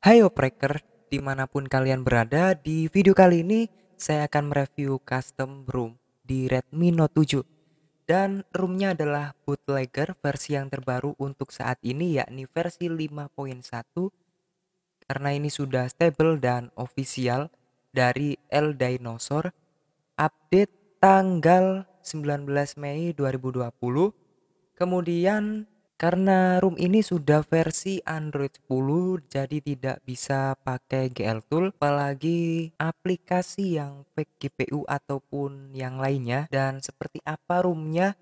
Hai Opreker, dimanapun kalian berada, di video kali ini saya akan mereview custom room di Redmi Note 7. Dan roomnya adalah bootlegger versi yang terbaru untuk saat ini yakni versi 5.1 karena ini sudah stable dan official dari El Dinosaur update tanggal 19 Mei 2020 kemudian karena room ini sudah versi Android 10 jadi tidak bisa pakai GL Tool apalagi aplikasi yang fake GPU ataupun yang lainnya dan seperti apa roomnya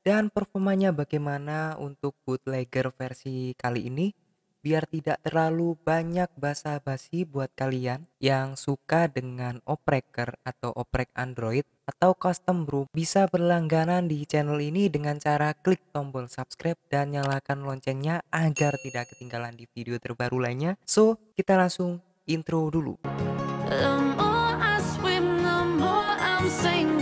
dan performanya bagaimana untuk bootlegger versi kali ini biar tidak terlalu banyak basa-basi buat kalian yang suka dengan opreker atau oprek Android atau custom brew bisa berlangganan di channel ini dengan cara klik tombol subscribe dan nyalakan loncengnya agar tidak ketinggalan di video terbaru lainnya. So, kita langsung intro dulu. The more I swim, the more I'm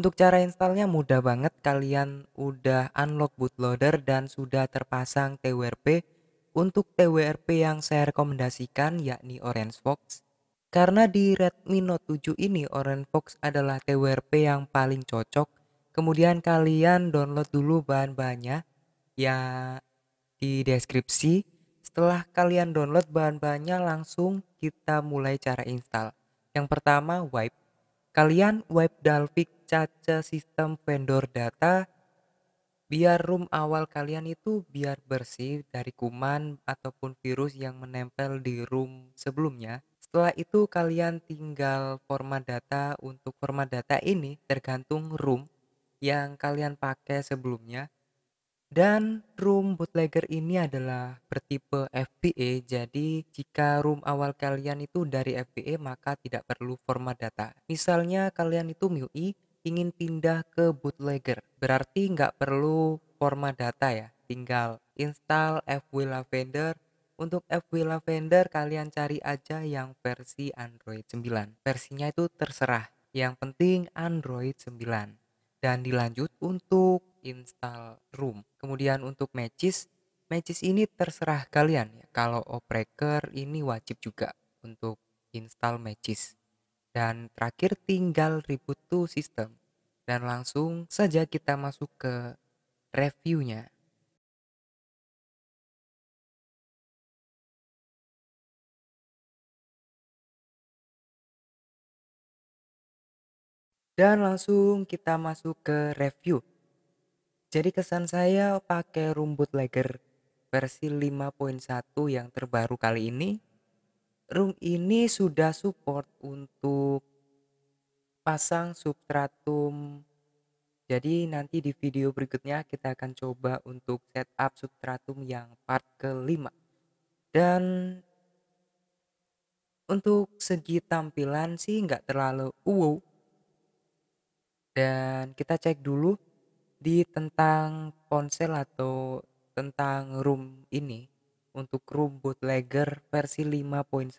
Untuk cara installnya mudah banget, kalian udah unlock bootloader dan sudah terpasang TWRP untuk TWRP yang saya rekomendasikan yakni Orange Fox. Karena di Redmi Note 7 ini Orange Fox adalah TWRP yang paling cocok. Kemudian kalian download dulu bahan-bahannya ya di deskripsi. Setelah kalian download bahan-bahannya langsung kita mulai cara install. Yang pertama wipe kalian wipe dalvik cache sistem vendor data biar room awal kalian itu biar bersih dari kuman ataupun virus yang menempel di room sebelumnya. Setelah itu kalian tinggal format data untuk format data ini tergantung room yang kalian pakai sebelumnya. Dan room bootlegger ini adalah bertipe FBA, jadi jika room awal kalian itu dari FBA maka tidak perlu format data. Misalnya kalian itu MIUI ingin pindah ke bootlegger, berarti nggak perlu format data ya, tinggal install FW Lavender. Untuk FW Lavender kalian cari aja yang versi Android 9. Versinya itu terserah, yang penting Android 9. Dan dilanjut untuk install room. Kemudian untuk matches, matches ini terserah kalian ya. Kalau operator ini wajib juga untuk install matches. Dan terakhir tinggal reboot to system. Dan langsung saja kita masuk ke reviewnya. Dan langsung kita masuk ke review. Jadi kesan saya pakai rumput lager versi 5.1 yang terbaru kali ini, room ini sudah support untuk pasang substratum. Jadi nanti di video berikutnya kita akan coba untuk setup substratum yang part kelima. Dan untuk segi tampilan sih nggak terlalu wow. Dan kita cek dulu di tentang ponsel atau tentang room ini untuk room bootlegger versi 5.1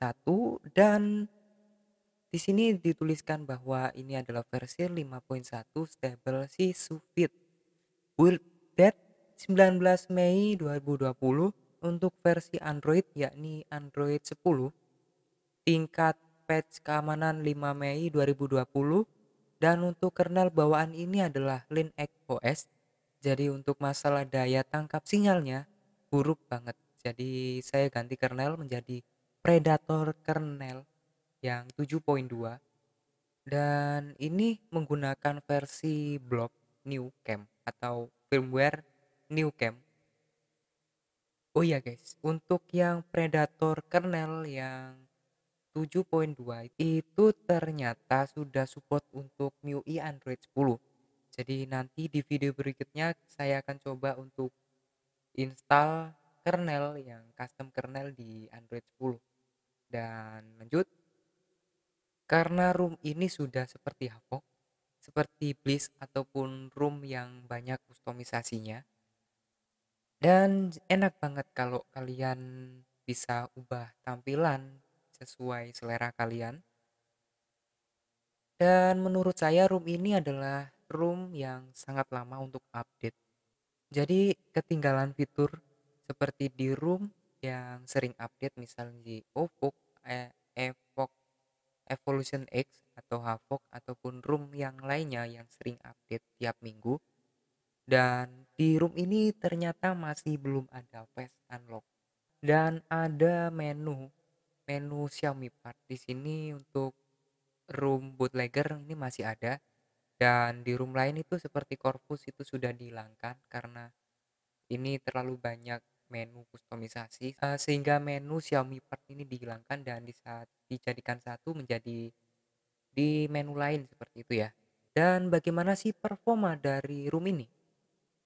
dan di sini dituliskan bahwa ini adalah versi 5.1 stable si Sufit build date 19 Mei 2020 untuk versi Android yakni Android 10 tingkat patch keamanan 5 Mei 2020 dan untuk kernel bawaan ini adalah Linux OS. Jadi untuk masalah daya tangkap sinyalnya buruk banget. Jadi saya ganti kernel menjadi Predator kernel yang 7.2 dan ini menggunakan versi blob new cam atau firmware new cam oh iya guys untuk yang predator kernel yang 7.2 itu ternyata sudah support untuk MIUI Android 10 jadi nanti di video berikutnya saya akan coba untuk install kernel yang custom kernel di Android 10 dan lanjut karena room ini sudah seperti hapok seperti bliss ataupun room yang banyak kustomisasinya dan enak banget kalau kalian bisa ubah tampilan sesuai selera kalian. Dan menurut saya room ini adalah room yang sangat lama untuk update. Jadi ketinggalan fitur seperti di room yang sering update misalnya di Ovok, eh, Evok, Evolution X atau Havok ataupun room yang lainnya yang sering update tiap minggu. Dan di room ini ternyata masih belum ada fast unlock dan ada menu menu Xiaomi Part di sini untuk room bootlegger ini masih ada dan di room lain itu seperti Corpus itu sudah dihilangkan karena ini terlalu banyak menu kustomisasi uh, sehingga menu Xiaomi Part ini dihilangkan dan di saat dijadikan satu menjadi di menu lain seperti itu ya. Dan bagaimana sih performa dari room ini?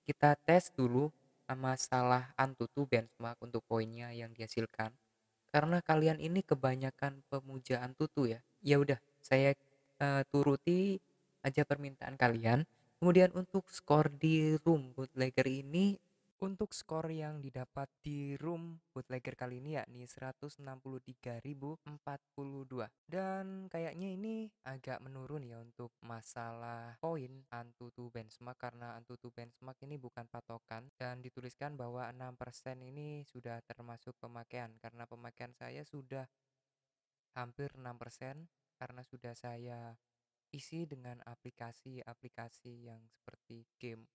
Kita tes dulu masalah Antutu benchmark untuk poinnya yang dihasilkan karena kalian ini kebanyakan pemujaan tutu ya ya udah saya uh, turuti aja permintaan kalian kemudian untuk skor di room bootlegger ini untuk skor yang didapat di room bootlegger kali ini yakni 163.042 dan kayaknya ini agak menurun ya untuk masalah poin Antutu benchmark karena Antutu benchmark ini bukan patokan dan dituliskan bahwa 6% ini sudah termasuk pemakaian karena pemakaian saya sudah hampir 6% karena sudah saya isi dengan aplikasi-aplikasi yang seperti game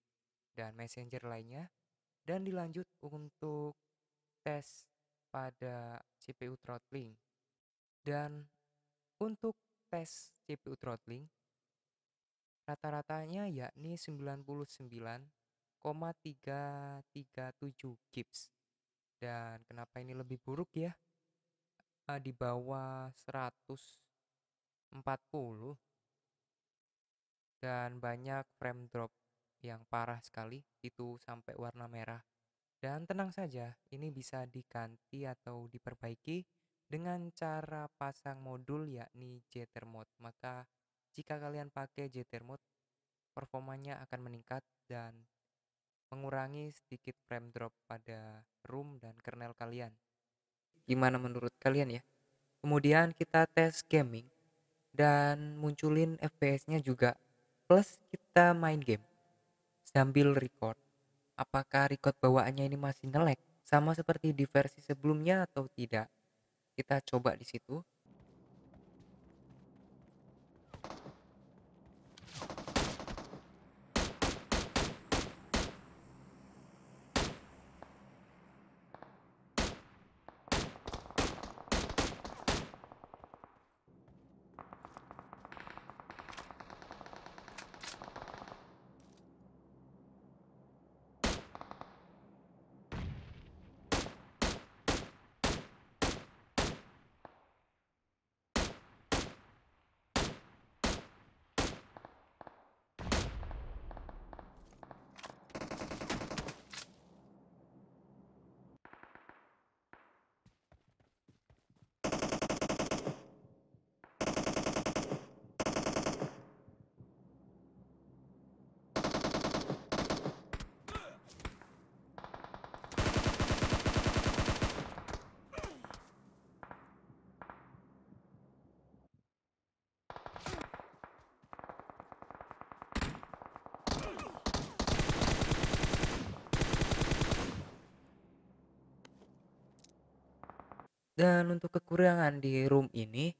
dan messenger lainnya dan dilanjut untuk tes pada CPU throttling dan untuk tes CPU throttling rata-ratanya yakni 99,337 gips. Dan kenapa ini lebih buruk ya? Eh, di bawah 140 dan banyak frame drop yang parah sekali itu sampai warna merah. Dan tenang saja, ini bisa diganti atau diperbaiki dengan cara pasang modul yakni Jeter mode. Maka jika kalian pakai Jeter mode, performanya akan meningkat dan mengurangi sedikit frame drop pada room dan kernel kalian. Gimana menurut kalian ya? Kemudian kita tes gaming dan munculin FPS-nya juga. Plus kita main game sambil record. Apakah record bawaannya ini masih nelek sama seperti di versi sebelumnya atau tidak? kita coba di situ Dan untuk kekurangan di room ini,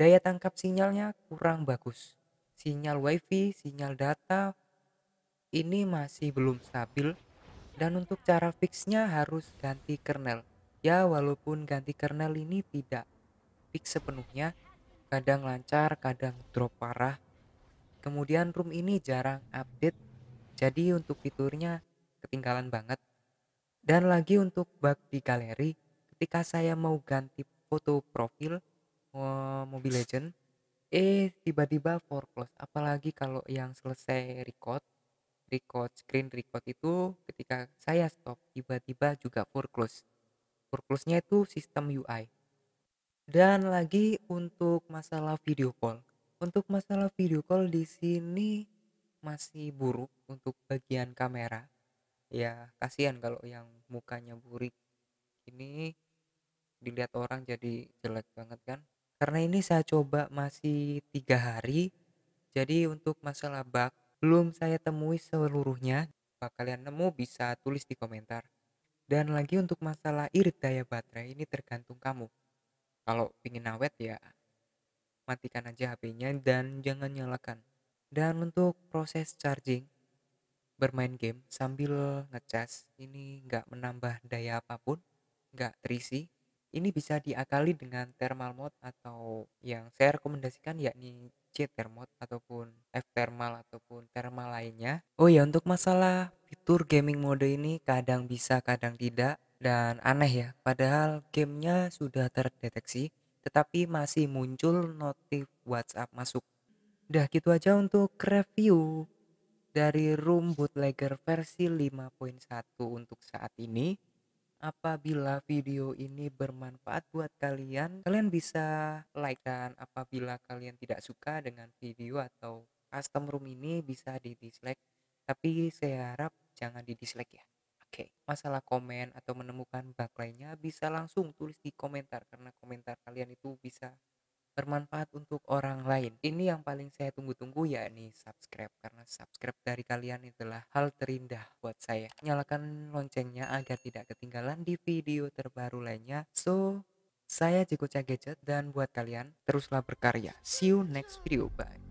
daya tangkap sinyalnya kurang bagus. Sinyal wifi, sinyal data ini masih belum stabil. Dan untuk cara fixnya harus ganti kernel. Ya walaupun ganti kernel ini tidak fix sepenuhnya, kadang lancar, kadang drop parah. Kemudian room ini jarang update, jadi untuk fiturnya ketinggalan banget. Dan lagi untuk bug di galeri, ketika saya mau ganti foto profil uh, Mobile Legend eh tiba-tiba foreclose apalagi kalau yang selesai record record screen record itu ketika saya stop tiba-tiba juga foreclose foreclose-nya itu sistem UI dan lagi untuk masalah video call untuk masalah video call di sini masih buruk untuk bagian kamera ya kasihan kalau yang mukanya burik ini dilihat orang jadi jelek banget kan karena ini saya coba masih tiga hari jadi untuk masalah bug belum saya temui seluruhnya apa kalian nemu bisa tulis di komentar dan lagi untuk masalah irit daya baterai ini tergantung kamu kalau pingin awet ya matikan aja HP-nya dan jangan nyalakan dan untuk proses charging bermain game sambil ngecas ini nggak menambah daya apapun nggak terisi ini bisa diakali dengan thermal mode atau yang saya rekomendasikan yakni C thermal ataupun F thermal ataupun thermal lainnya. Oh ya untuk masalah fitur gaming mode ini kadang bisa kadang tidak dan aneh ya padahal gamenya sudah terdeteksi tetapi masih muncul notif WhatsApp masuk. Udah gitu aja untuk review dari Room Bootlegger versi 5.1 untuk saat ini. Apabila video ini bermanfaat buat kalian, kalian bisa like dan apabila kalian tidak suka dengan video atau custom room ini bisa di dislike. Tapi saya harap jangan di dislike ya. Oke, okay. masalah komen atau menemukan bug lainnya bisa langsung tulis di komentar karena komentar kalian itu bisa bermanfaat untuk orang lain. Ini yang paling saya tunggu-tunggu yakni subscribe karena subscribe dari kalian itulah hal terindah buat saya. Nyalakan loncengnya agar tidak ketinggalan di video terbaru lainnya. So, saya Jiko Gadget dan buat kalian teruslah berkarya. See you next video. Bye.